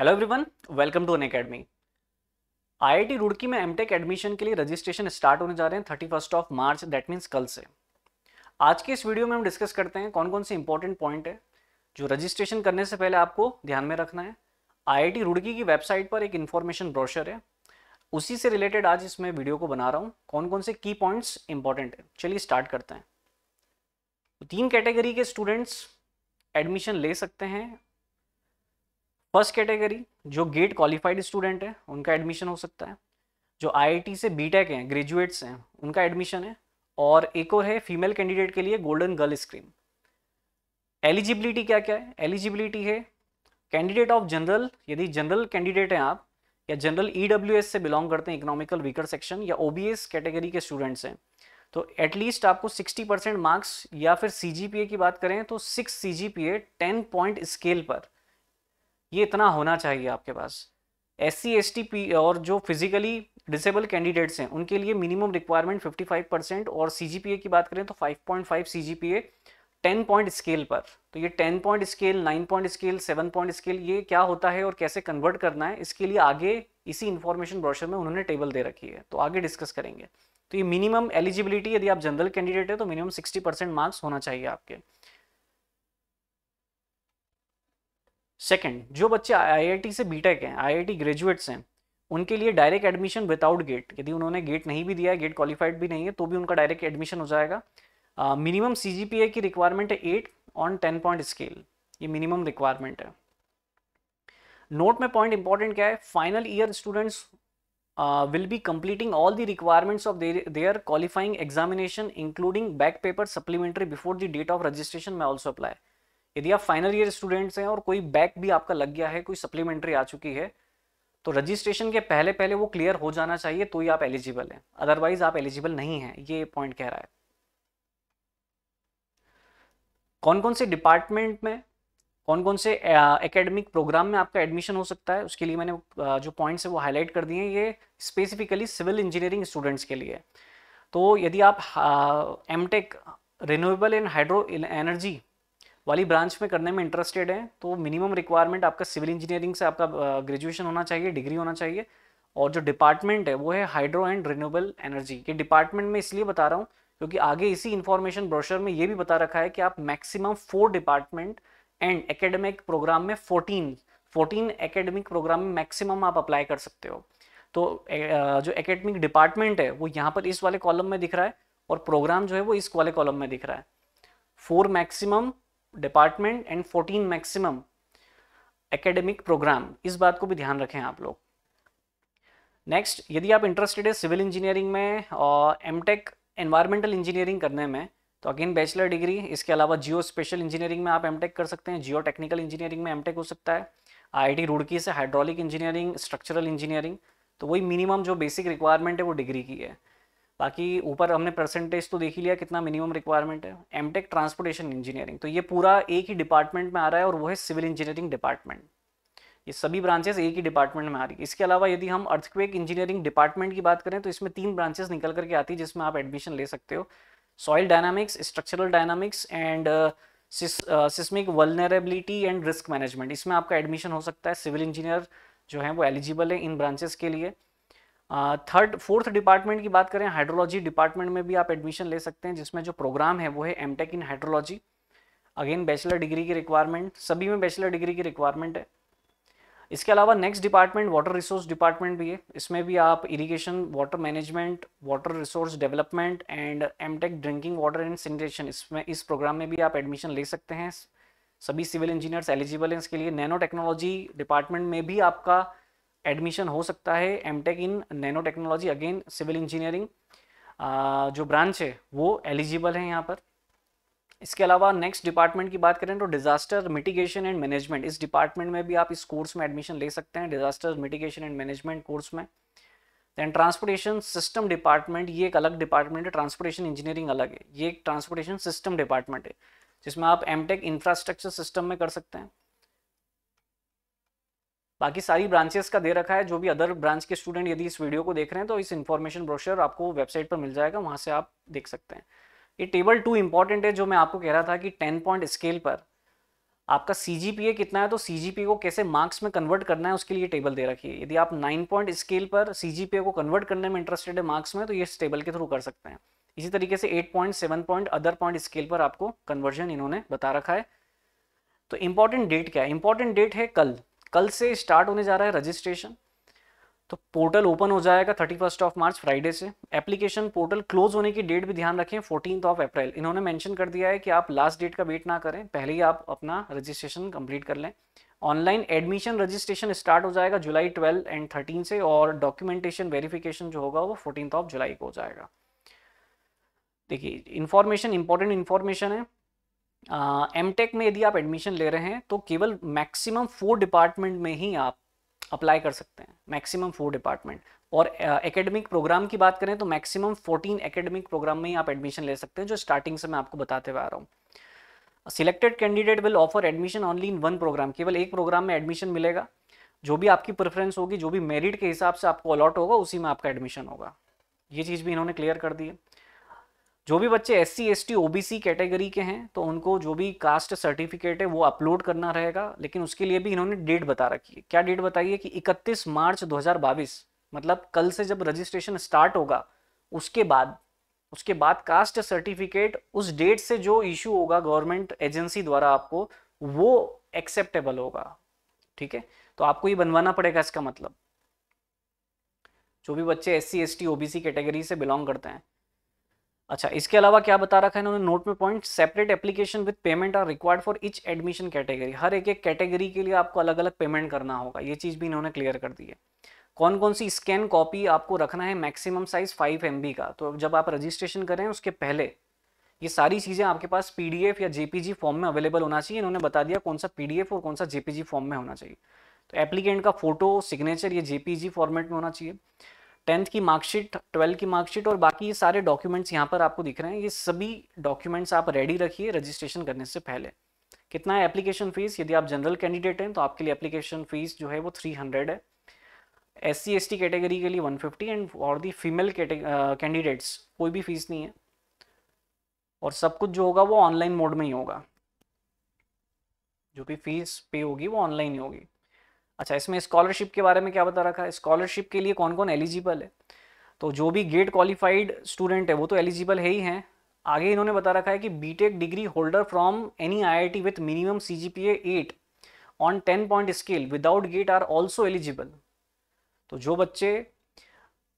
hello everyone welcome to Unacademy IIT Roorkee में MTech admission के लिए रजिस्ट्रेशन स्टार्ट होने जा रहे हैं thirty first of March that means कल से आज के इस वीडियो में हम डिस्कस करते हैं कौन कौन से इंपॉर्टेंट पॉइंट है जो रजिस्ट्रेशन करने से पहले आपको ध्यान में रखना है आई रुड़की की वेबसाइट पर एक इन्फॉर्मेशन ब्रोशर है उसी से रिलेटेड आज इसमें वीडियो को बना रहा हूँ कौन कौन से की पॉइंट्स इंपॉर्टेंट है चलिए स्टार्ट करते हैं तो तीन कैटेगरी के स्टूडेंट्स एडमिशन ले सकते हैं फर्स्ट कैटेगरी जो गेट क्वालिफाइड स्टूडेंट है उनका एडमिशन हो सकता है जो आईआईटी से बीटेक हैं ग्रेजुएट्स हैं उनका एडमिशन है और एक और है फीमेल कैंडिडेट के लिए गोल्डन गर्ल स्क्रीम एलिजिबिलिटी क्या क्या है एलिजिबिलिटी है कैंडिडेट ऑफ जनरल यदि जनरल कैंडिडेट हैं आप या जनरल ई e से बिलोंग करते हैं इकोनॉमिकल वीकर सेक्शन या ओ कैटेगरी के स्टूडेंट्स हैं तो एटलीस्ट आपको 60 परसेंट मार्क्स या फिर सी की बात करें तो six C G P ten point scale पर ये इतना होना चाहिए आपके पास S C S T P और जो फिजिकली डिसेबल कैंडिडेट्स हैं उनके लिए मिनिमम रिक्वायरमेंट 55 परसेंट और सी जी पी ए की बात करें तो 5.5 C G P A ten point scale पर तो ये ten point scale nine point scale seven point scale ये क्या होता है और कैसे कन्वर्ट करना है इसके लिए आगे इसी इन्फॉर्मेशन ब्रोशर में उन्होंने टेबल दे रखी है तो आगे डिस्कस करेंगे तो ये मिनिमम एलिजिबिलिटी यदि आप जनरल कैंडिडेट है तो मिनिमम सिक्सटी परसेंट मार्क्स होना चाहिए आपके सेकंड जो बच्चे आईआईटी से बीटेक हैं आईआईटी ग्रेजुएट्स हैं उनके लिए डायरेक्ट एडमिशन विदाउट गेट यदि उन्होंने गेट नहीं भी दिया है गेट क्वालिफाइड भी नहीं है तो भी उनका डायरेक्ट एडमिशन हो जाएगा मिनिमम सी की रिक्वायरमेंट है eight on ten point scale ये मिनिमम रिक्वायरमेंट है नोट में पॉइंट इंपॉर्टेंट क्या है final year students will be completing all the requirements of their qualifying examination including back paper supplementary before the date of registration में also apply यदि आप final year students हैं और कोई बैक भी आपका लग गया है कोई सप्लीमेंट्री आ चुकी है तो रजिस्ट्रेशन के पहले पहले वो क्लियर हो जाना चाहिए तो ही आप एलिजिबल हैं अदरवाइज आप एलिजिबल नहीं हैं ये पॉइंट कह रहा है कौन कौन से डिपार्टमेंट में कौन कौन से एकेडमिक प्रोग्राम में आपका एडमिशन हो सकता है उसके लिए मैंने जो पॉइंट्स है वो हाईलाइट कर दिए हैं ये स्पेसिफिकली सिविल इंजीनियरिंग स्टूडेंट्स के लिए तो यदि आप M tech and hydro energy वाली ब्रांच में करने में इंटरेस्टेड हैं तो मिनिमम रिक्वायरमेंट आपका सिविल इंजीनियरिंग से आपका ग्रेजुएशन होना चाहिए डिग्री होना चाहिए और जो डिपार्टमेंट है वो है हाइड्रो एंड रिन्यूएबल एनर्जी के डिपार्टमेंट में इसलिए बता रहा हूँ क्योंकि आगे इसी इन्फॉर्मेशन ब्रोशर में ये भी बता रखा है कि आप maximum four department and academic program में फोर्टीन फोर्टीन एकेडमिक प्रोग्राम में मैक्सिमम आप अप्लाई कर सकते हो तो जो एकेडमिक डिपार्टमेंट है वो यहाँ पर इस वाले कॉलम में दिख रहा है और प्रोग्राम जो है वो इस वाले कॉलम में दिख रहा है four maximum department and 14 maximum academic program इस बात को भी ध्यान रखें आप लोग नेक्स्ट यदि आप इंटरेस्टेड है सिविल इंजीनियरिंग में और एम टेक एनवायरमेंटल इंजीनियरिंग करने में तो अगेन बैचलर डिग्री इसके अलावा जियो स्पेशल इंजीनियरिंग में आप एम कर सकते हैं जियो टेक्निकल इंजीनियरिंग में एम हो सकता है आई रुड़की से हाइड्रोलिक इंजीनियरिंग स्ट्रक्चरल इंजीनियरिंग तो वही मिनिमम जो बेसिक रिक्वायरमेंट है वो डिग्री की है बाकी ऊपर हमने परसेंटेज तो देख ही लिया कितना मिनिमम रिक्वायरमेंट है एमटेक ट्रांसपोर्टेशन इंजीनियरिंग तो ये पूरा एक ही डिपार्टमेंट में आ रहा है और वो है सिविल इंजीनियरिंग डिपार्टमेंट ये सभी ब्रांचेस एक ही डिपार्टमेंट में आ रही है इसके अलावा यदि हम अर्थक्वेक इंजीनियरिंग डिपार्टमेंट की बात करें तो इसमें तीन ब्रांचेस निकल करके आती है जिसमें आप एडमिशन ले सकते हो soil dynamics structural dynamics and seismic vulnerability and risk management इसमें आपका एडमिशन हो सकता है सिविल इंजीनियर जो है वो एलिजिबल है इन ब्रांचेस के लिए थर्ड फोर्थ डिपार्टमेंट की बात करें हाइड्रोलॉजी डिपार्टमेंट में भी आप एडमिशन ले सकते हैं जिसमें जो प्रोग्राम है वो है M in hydrology again bachelor degree की रिक्वायरमेंट सभी में बैचलर डिग्री की रिक्वायरमेंट है इसके अलावा next department water resource department भी है इसमें भी आप irrigation water management water resource development and MTech drinking water and sanitation इसमें इस प्रोग्राम में भी आप एडमिशन ले सकते हैं सभी सिविल इंजीनियर्स एलिजिबल हैं इसके लिए नैनो टेक्नोलॉजी डिपार्टमेंट में भी आपका एडमिशन हो सकता है M tech in nano technology again civil engineering जो ब्रांच है वो एलिजिबल है यहाँ पर इसके अलावा नेक्स्ट डिपार्टमेंट की बात करें तो डिजास्टर मिटिगेशन एंड मैनेजमेंट इस डिपार्टमेंट में भी आप इस कोर्स में एडमिशन ले सकते हैं disaster mitigation and management course में दैन ट्रांसपोर्टेशन सिस्टम डिपार्टमेंट ये एक अलग डिपार्टमेंट है ट्रांसपोर्टेशन इंजीनियरिंग अलग है ये एक ट्रांसपोर्टेशन सिस्टम डिपार्टमेंट है जिसमें आप एम टेक इंफ्रास्ट्रक्चर सिस्टम में कर सकते हैं बाकी सारी ब्रांचेस का दे रखा है जो भी अदर ब्रांच के स्टूडेंट यदि इस वीडियो को देख रहे हैं तो इस इन्फॉर्मेशन ब्रोशर आपको वेबसाइट पर मिल जाएगा वहाँ से आप देख सकते हैं ये टेबल टू इंपॉर्टेंट है जो मैं आपको कह रहा था कि टेन पॉइंट स्केल पर आपका सी कितना है तो सी को कैसे मार्क्स में कन्वर्ट करना है उसके लिए टेबल दे रखी है यदि आप नाइन पॉइंट स्केल पर सी को कन्वर्ट करने में इंटरेस्टेड है मार्क्स में तो ये इस टेबल के थ्रू कर सकते हैं इसी तरीके से eight point seven point other point scale पर आपको कन्वर्जन इन्होंने बता रखा है तो इम्पॉर्टेंट डेट क्या है इम्पॉर्टेंट डेट है कल कल से स्टार्ट होने जा रहा है रजिस्ट्रेशन तो पोर्टल ओपन हो जाएगा thirty first of March Friday से एप्लीकेशन पोर्टल क्लोज होने की डेट भी ध्यान रखें फोर्टीन ऑफ अप्रैल इन्होंने मेंशन कर दिया है कि आप लास्ट डेट का वेट ना करें पहले ही आप अपना रजिस्ट्रेशन कंप्लीट कर लें ऑनलाइन एडमिशन रजिस्ट्रेशन स्टार्ट हो जाएगा जुलाई ट्वेल्व एंड थर्टीन से और डॉक्यूमेंटेशन वेरिफिकेशन जो होगा वो फोर्टीन ऑफ जुलाई को हो जाएगा देखिए इन्फॉर्मेशन इंपॉर्टेंट इन्फॉर्मेशन है एम टेक में यदि आप एडमिशन ले रहे हैं तो केवल मैक्सिमम फोर डिपार्टमेंट में ही आप अप्लाई कर सकते हैं मैक्सिमम फोर डिपार्टमेंट और एकेडमिक uh, प्रोग्राम की बात करें तो मैक्सिमम फोर्टीन एकेडमिक प्रोग्राम में ही आप एडमिशन ले सकते हैं जो स्टार्टिंग से मैं आपको बताते हुए आ रहा हूँ selected candidate will offer admission only in one program केवल एक प्रोग्राम में एडमिशन मिलेगा जो भी आपकी प्रेफरेंस होगी जो भी मेरिट के हिसाब से आपको अलॉट होगा उसी में आपका एडमिशन होगा ये चीज़ भी इन्होंने क्लियर कर दी है जो भी बच्चे S C S T category के हैं तो उनको जो भी कास्ट सर्टिफिकेट है वो अपलोड करना रहेगा लेकिन उसके लिए भी इन्होंने डेट बता रखी है क्या डेट बताइए कि 31 मार्च 2022 मतलब कल से जब रजिस्ट्रेशन स्टार्ट होगा उसके बाद उसके बाद कास्ट सर्टिफिकेट उस डेट से जो इश्यू होगा गवर्नमेंट एजेंसी द्वारा आपको वो एक्सेप्टेबल होगा ठीक है तो आपको ये बनवाना पड़ेगा इसका मतलब जो भी बच्चे S C S T OBC category से बिलोंग करते हैं अच्छा इसके अलावा क्या बता रखा है इन्होंने नोट में point separate application with payment are required for each admission category हर एक एक कैटेगरी के लिए आपको अलग अलग पेमेंट करना होगा ये चीज़ भी इन्होंने क्लियर कर दी है कौन कौन सी स्कैन कॉपी आपको रखना है मैक्सिमम साइज फाइव एम का तो जब आप रजिस्ट्रेशन करें उसके पहले ये सारी चीज़ें आपके पास पी या जेपीजी फॉर्म में अवेलेबल होना चाहिए इन्होंने बता दिया कौन सा पी और कौन सा जेपीजी फॉर्म में होना चाहिए तो एप्लीकेंट का फोटो सिग्नेचर ये जे फॉर्मेट में होना चाहिए टेंथ की मार्कशीट ट्वेल्थ की मार्कशीट और बाकी ये सारे डॉक्यूमेंट्स यहाँ पर आपको दिख रहे हैं ये सभी डॉक्यूमेंट्स आप रेडी रखिए रजिस्ट्रेशन करने से पहले कितना है एप्लीकेशन फीस यदि आप जनरल कैंडिडेट हैं तो आपके लिए एप्लीकेशन फीस जो है वो थ्री हंड्रेड है S C S T category के लिए वन फिफ्टी एंड और दी फीमेल कैंडिडेट्स कोई भी फीस नहीं है और सब कुछ जो होगा वो ऑनलाइन मोड में ही होगा जो भी फीस पे होगी वो ऑनलाइन ही होगी अच्छा इसमें स्कॉलरशिप के बारे में क्या बता रखा है स्कॉलरशिप के लिए कौन कौन एलिजिबल है तो जो भी गेट क्वालिफाइड स्टूडेंट है वो तो एलिजिबल है ही हैं आगे इन्होंने बता रखा है कि BTech degree holder from any IIT with minimum CGPA 8 on 10 point scale without GATE are also eligible तो जो बच्चे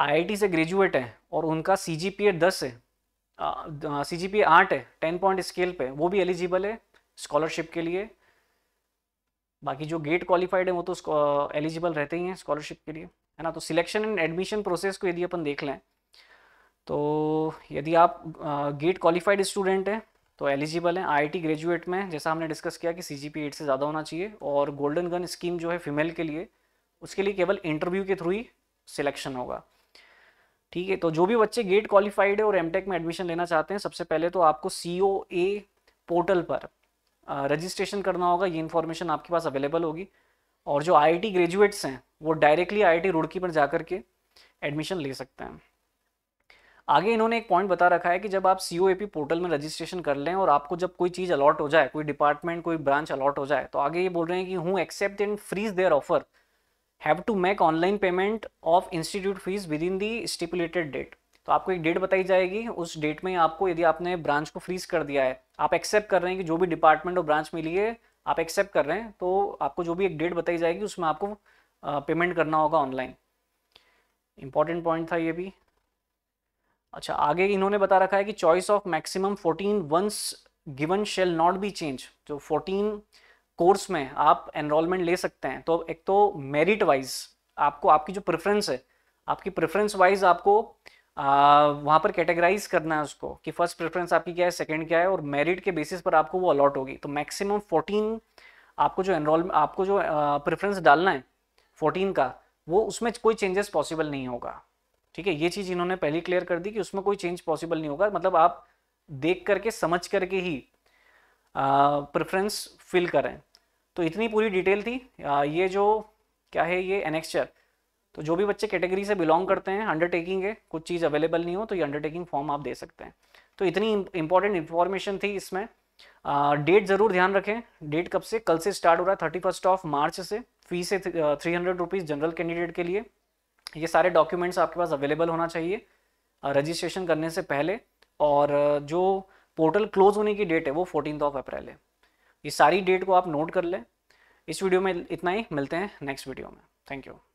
आईआईटी से ग्रेजुएट हैं और उनका सीजीपीए 10 है सीजीपीए 8 है 10 पॉइंट स्केल पे वो भी एलिजिबल है स्कॉलरशिप के लिए बाकी जो गेट क्वालिफाइड है वो तो एलिजिबल रहते ही हैं स्कॉलरशिप के लिए है ना तो सिलेक्शन एंड एडमिशन प्रोसेस को यदि अपन देख लें तो यदि आप गेट क्वालिफाइड स्टूडेंट हैं तो एलिजिबल हैं आई ग्रेजुएट में जैसा हमने डिस्कस किया कि सी जी से ज़्यादा होना चाहिए और गोल्डन गन स्कीम जो है फीमेल के लिए उसके लिए केवल इंटरव्यू के थ्रू ही सिलेक्शन होगा ठीक है तो जो भी बच्चे गेट क्वालिफाइड है और एमटेक में एडमिशन लेना चाहते हैं सबसे पहले तो आपको सी पोर्टल पर रजिस्ट्रेशन करना होगा ये इन्फॉर्मेशन आपके पास अवेलेबल होगी और जो आई ग्रेजुएट्स हैं वो डायरेक्टली आई रुड़की पर जाकर के एडमिशन ले सकते हैं आगे इन्होंने एक पॉइंट बता रखा है कि जब आप सी पोर्टल में रजिस्ट्रेशन कर लें और आपको जब कोई चीज़ अलॉट हो जाए कोई डिपार्टमेंट कोई ब्रांच अलॉट हो जाए तो आगे ये बोल रहे हैं कि who accept and freeze their offer have to make online payment of institute fees within the stipulated date तो आपको एक डेट बताई जाएगी उस डेट में आपको यदि आपने ब्रांच को फ्रीज कर दिया है आप एक्सेप्ट कर रहे हैं कि जो भी डिपार्टमेंट और ब्रांच मिली है आप एक्सेप्ट कर रहे हैं तो आपको जो भी एक डेट बताई जाएगी उसमें आपको पेमेंट करना होगा ऑनलाइन इंपॉर्टेंट पॉइंट था ये भी अच्छा आगे इन्होंने बता रखा है कि choice of maximum fourteen once given shall not be change जो फोर्टीन कोर्स में आप एनरोलमेंट ले सकते हैं तो एक तो मेरिट वाइज आपको आपकी जो प्रेफरेंस है आपकी प्रेफरेंस वाइज आपको वहाँ पर कैटेगराइज करना है उसको कि फर्स्ट प्रेफरेंस आपकी क्या है सेकेंड क्या है और मेरिट के बेसिस पर आपको वो अलॉट होगी तो मैक्सिमम फोर्टीन आपको जो एनरोल आपको जो प्रेफरेंस डालना है फोर्टीन का वो उसमें कोई चेंजेस पॉसिबल नहीं होगा ठीक है ये चीज़ इन्होंने पहले क्लियर कर दी कि उसमें कोई चेंज पॉसिबल नहीं होगा मतलब आप देख करके समझ करके ही प्रेफरेंस फिल करें तो इतनी पूरी डिटेल थी आ, ये जो क्या है ये एनेक्स्चर तो जो भी बच्चे कैटेगरी से बिलोंग करते हैं अंडरटेकिंग है कुछ चीज़ अवेलेबल नहीं हो तो ये अंडरटेकिंग फॉर्म आप दे सकते हैं तो इतनी इंपॉर्टेंट इन्फॉर्मेशन थी इसमें डेट ज़रूर ध्यान रखें डेट कब से कल से स्टार्ट हो रहा है थर्टी फर्स्ट ऑफ मार्च से फीस है three hundred rupees general candidate के लिए ये सारे डॉक्यूमेंट्स आपके पास अवेलेबल होना चाहिए रजिस्ट्रेशन करने से पहले और जो पोर्टल क्लोज होने की डेट है वो फोर्टीन ऑफ अप्रैल है ये सारी डेट को आप नोट कर लें इस वीडियो में इतना ही मिलते हैं नेक्स्ट वीडियो में थैंक यू